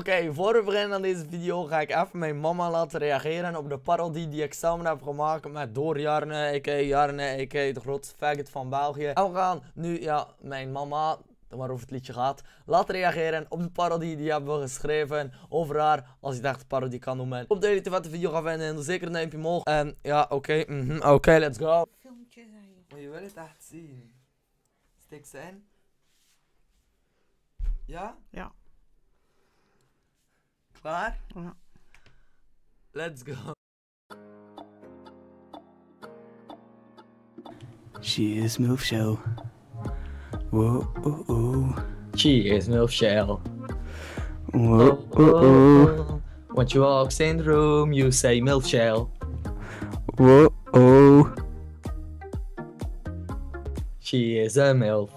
Oké, okay, voor we beginnen aan deze video ga ik even mijn mama laten reageren op de parodie die ik samen heb gemaakt met Door Jarne, a.k.a. Jarne, a.k.a. de grootste faggot van België. En we gaan nu, ja, mijn mama, waarover het liedje gaat, laten reageren op de parodie die hebben geschreven over haar, als je dacht parodie kan noemen. Op de hele wat vette video gaan vinden, doe zeker een duimpje omhoog. En ja, oké, mhm, oké, let's go. Filmpje zijn. Maar je wil het echt zien. Stik in. Ja? Ja. Let's go. She is milf shell. Whoa, oh, oh. She is milf shell. Whoa, oh, oh. When she walks in the room, you say milf shell. Whoa, oh. She is a milf.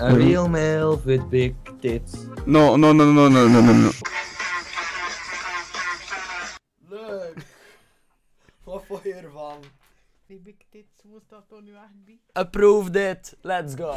A real male with big tits. No, no, no, no, no, no, no, no. Leuk. Wat vond je ervan? Die big tits, moest dat toch nu echt be? Approve it. Let's go.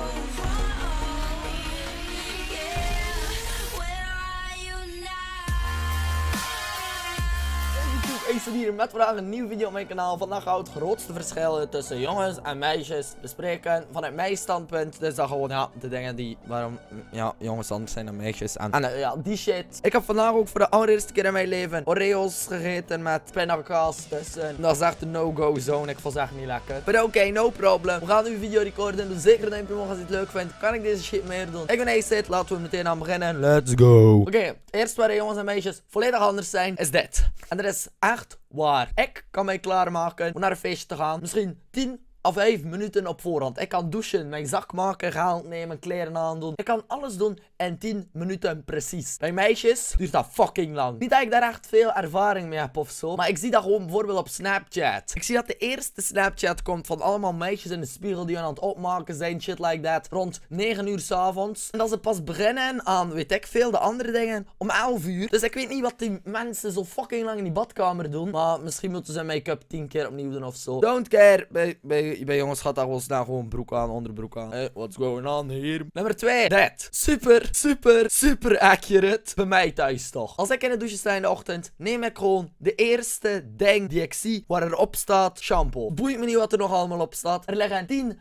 hier met vandaag een nieuwe video op mijn kanaal. Vandaag gaan we het grootste verschil tussen jongens en meisjes bespreken. Vanuit mijn standpunt. Dus dat gewoon ja, de dingen die waarom ja, jongens anders zijn dan meisjes. En, en ja, die shit. Ik heb vandaag ook voor de allereerste keer in mijn leven Oreos gegeten met pindakaas tussen. Dat is echt de no-go zone. Ik vond het echt niet lekker. Maar oké, no problem. We gaan nu video recorden. Doe dus zeker een duimpje omhoog als je het leuk vindt. Kan ik deze shit meer doen? Ik ben Aceit. Laten we meteen aan beginnen. Let's go. Oké, eerst waar jongens en meisjes volledig anders zijn, is dit. En dat is echt waar. Ik kan mij klaarmaken om naar een feestje te gaan. Misschien 10, of vijf minuten op voorhand. Ik kan douchen, mijn zak maken, geld nemen, kleren aandoen. Ik kan alles doen in 10 minuten precies. Bij meisjes duurt dat fucking lang. Niet dat ik daar echt veel ervaring mee heb of zo. Maar ik zie dat gewoon bijvoorbeeld op Snapchat. Ik zie dat de eerste Snapchat komt van allemaal meisjes in de spiegel die aan het opmaken zijn, shit like that. Rond 9 uur s'avonds. En dat ze pas beginnen aan, weet ik veel, de andere dingen om 11 uur. Dus ik weet niet wat die mensen zo fucking lang in die badkamer doen. Maar misschien moeten ze make-up 10 keer opnieuw doen of zo. Don't care. Bij, bij je bent jongens gaat daar gewoon snel gewoon broek aan, onderbroek aan. Hey, what's going on hier? Nummer 2. dead Super, super, super accurate. Bij mij thuis toch. Als ik in de douche sta in de ochtend, neem ik gewoon de eerste ding die ik zie waar erop staat shampoo. Boeit me niet wat er nog allemaal op staat. Er liggen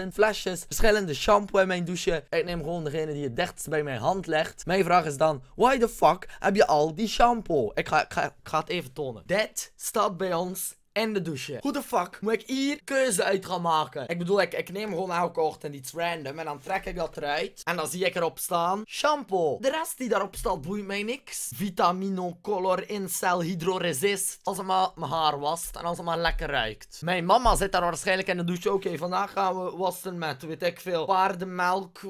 10.000 flesjes verschillende shampoo in mijn douche. Ik neem gewoon degene die het dichtst bij mijn hand legt. Mijn vraag is dan, why the fuck heb je al die shampoo? Ik ga, ga, ik ga het even tonen. Dit staat bij ons en de douche. Hoe de fuck moet ik hier keuze uit gaan maken? Ik bedoel, ik, ik neem gewoon elke ochtend iets random en dan trek ik dat eruit. En dan zie ik erop staan shampoo. De rest die daarop staat boeit mij niks. Vitamino, color, incel, hydroresist. Als het maar mijn haar wast en als het maar lekker ruikt. Mijn mama zit daar waarschijnlijk in de douche. Oké, vandaag gaan we wassen met, weet ik veel, paardenmelk.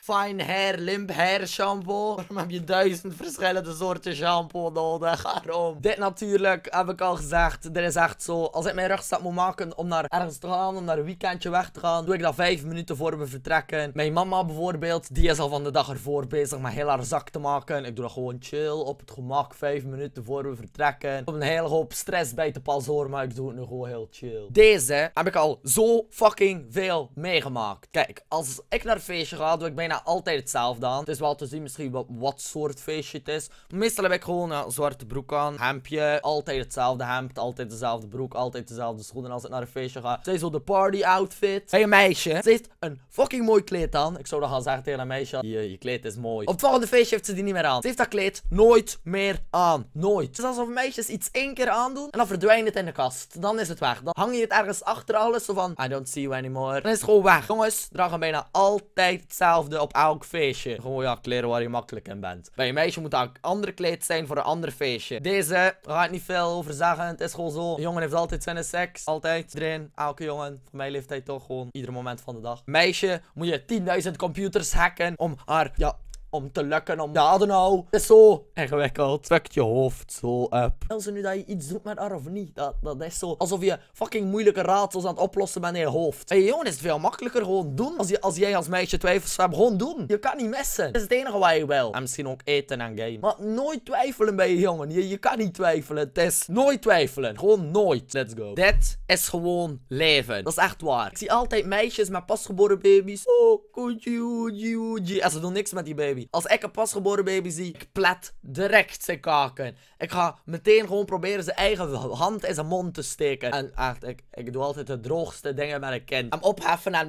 Fine hair, limp hair shampoo. Waarom heb je duizend verschillende soorten shampoo nodig? Waarom? Dit natuurlijk, heb ik al gezegd. Dit is echt zo. Als ik mijn rugzak moet maken om naar ergens te gaan, om naar een weekendje weg te gaan, doe ik dat vijf minuten voor we vertrekken. Mijn mama bijvoorbeeld, die is al van de dag ervoor bezig met heel haar zak te maken. Ik doe dat gewoon chill, op het gemak, vijf minuten voor we vertrekken. Om een hele hoop stress bij te passen hoor, maar ik doe het nu gewoon heel chill. Deze heb ik al zo fucking veel meegemaakt. Kijk, als ik naar een feestje ga, doe ik bijna altijd hetzelfde aan. Het is wel te zien misschien wat, soort feestje het is. Meestal heb ik gewoon een zwarte broek aan, Hempje. altijd hetzelfde hemd, altijd dezelfde broek, altijd dezelfde schoenen als ik naar een feestje ga. Zij is zo de party outfit. Hey meisje, ze heeft een fucking mooi kleed aan. Ik zou dat gaan zeggen tegen een meisje, je, je kleed is mooi. Op het volgende feestje heeft ze die niet meer aan. Ze heeft dat kleed nooit meer aan. Nooit. Het is dus alsof meisjes iets één keer aandoen en dan verdwijnt het in de kast. Dan is het weg. Dan hang je het ergens achter alles zo van, I don't see you anymore. Dan is het gewoon weg. Jongens, dragen bijna altijd hetzelfde op elk feestje. Gewoon ja, kleren waar je makkelijk in bent. Bij een meisje moet dat andere ander kleed zijn voor een ander feestje. Deze ga ik niet veel over zeggen. Het is gewoon zo. Een jongen heeft altijd zijn seks. Altijd. Iedereen. Elke jongen. mij mijn leeftijd toch gewoon. Ieder moment van de dag. Meisje moet je 10.000 computers hacken om haar ja, om te lukken, om ja, nou, het is zo ingewikkeld, trekt je hoofd zo up. Wil ze nu dat je iets doet met haar of niet? Dat, dat is zo alsof je fucking moeilijke raadsels aan het oplossen bent in je hoofd. Hey jongen, is het veel makkelijker gewoon doen als, je, als jij als meisje twijfels hebt, gewoon doen. Je kan niet missen. Dat is het enige wat je wil. En misschien ook eten en game. Maar nooit twijfelen bij je jongen, je, je kan niet twijfelen. Het is nooit twijfelen, gewoon nooit. Let's go. Dit is gewoon leven. Dat is echt waar. Ik zie altijd meisjes met pasgeboren baby's. Oh, koetje, En ze doen niks met die baby. Als ik een pasgeboren baby zie, ik plat direct zijn kaken. Ik ga meteen gewoon proberen zijn eigen hand in zijn mond te steken. En echt, ik, ik doe altijd de droogste dingen met een kind. Hem opheffen en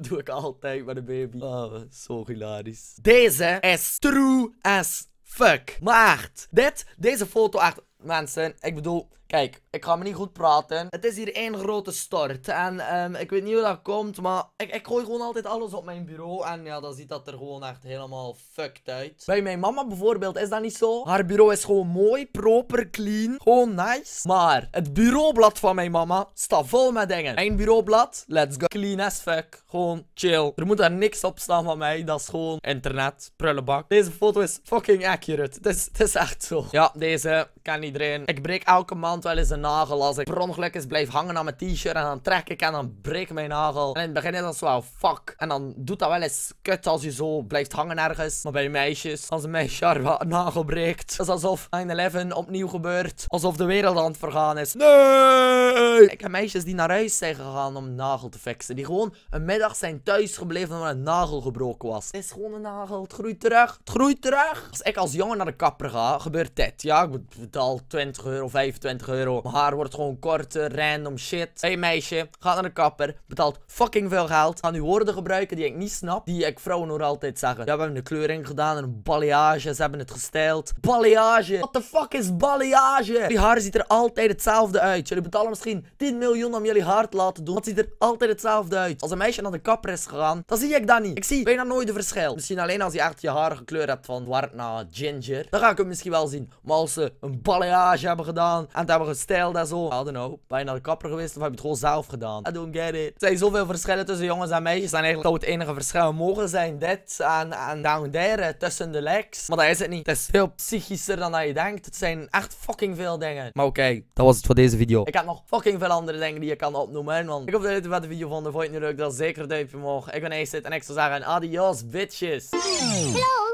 doe ik altijd met een baby. Oh, zo hilarisch. Deze is true as fuck. Maar dit, deze foto echt mensen, ik bedoel, kijk, ik ga me niet goed praten. Het is hier één grote stort. En ehm, ik weet niet hoe dat komt, maar ik, ik gooi gewoon altijd alles op mijn bureau. En ja, dan ziet dat er gewoon echt helemaal fucked uit. Bij mijn mama bijvoorbeeld is dat niet zo. Haar bureau is gewoon mooi, proper, clean. Gewoon nice. Maar het bureaublad van mijn mama staat vol met dingen. Mijn bureaublad, let's go. Clean as fuck. Gewoon chill. Er moet daar niks op staan van mij. Dat is gewoon internet, prullenbak. Deze foto is fucking accurate. Het is, het is echt zo. Ja, deze kan niet ik breek elke maand wel eens een nagel als ik per ongeluk eens blijf hangen aan mijn t-shirt. En dan trek ik en dan breek mijn nagel. En in het begin is dat zo fuck. En dan doet dat wel eens kut als je zo blijft hangen ergens. Maar bij meisjes, als een meisje haar nagel breekt. is alsof 9-11 opnieuw gebeurt. Alsof de wereld aan het vergaan is. Nee! Ik heb meisjes die naar huis zijn gegaan om een nagel te fixen. Die gewoon een middag zijn thuis gebleven omdat een nagel gebroken was. Het is gewoon een nagel. Het groeit terug. Het groeit terug. Als ik als jongen naar de kapper ga, gebeurt dit. Ja, ik betaal 20 euro, 25 euro. Mijn haar wordt gewoon korter, random shit. Hé hey meisje, ga naar de kapper. Betaalt fucking veel geld. Ga nu woorden gebruiken die ik niet snap. Die ik vrouwen nog altijd zeggen. Ja, we hebben de kleuring gedaan en een balayage. Ze hebben het gestyled. Balayage. What the fuck is balayage? Die haar ziet er altijd hetzelfde uit. Jullie betalen misschien 10 miljoen om jullie haar te laten doen. Dat ziet er altijd hetzelfde uit. Als een meisje naar de kapper is gegaan, dan zie ik dat niet. Ik zie bijna nooit de verschil. Misschien alleen als je echt je haar gekleurd hebt van zwart naar ginger. Dan ga ik het misschien wel zien. Maar als ze een balayage maquillage hebben gedaan. En het hebben gestyled en zo. I don't know. Ben je naar de kapper geweest of heb je het gewoon zelf gedaan? I don't get it. Er zijn zoveel verschillen tussen jongens en meisjes. zijn eigenlijk zou het enige verschil mogen zijn dit en, en down there eh, tussen de legs. Maar dat is het niet. Het is veel psychischer dan dat je denkt. Het zijn echt fucking veel dingen. Maar oké, dat was het voor deze video. Ik heb nog fucking veel andere dingen die je kan opnoemen. Want ik hoop dat jullie het de video vonden. Vond je het nu leuk? Dan zeker een duimpje omhoog. Ik ben Aceit en ik zou zeggen adios bitches. Hello.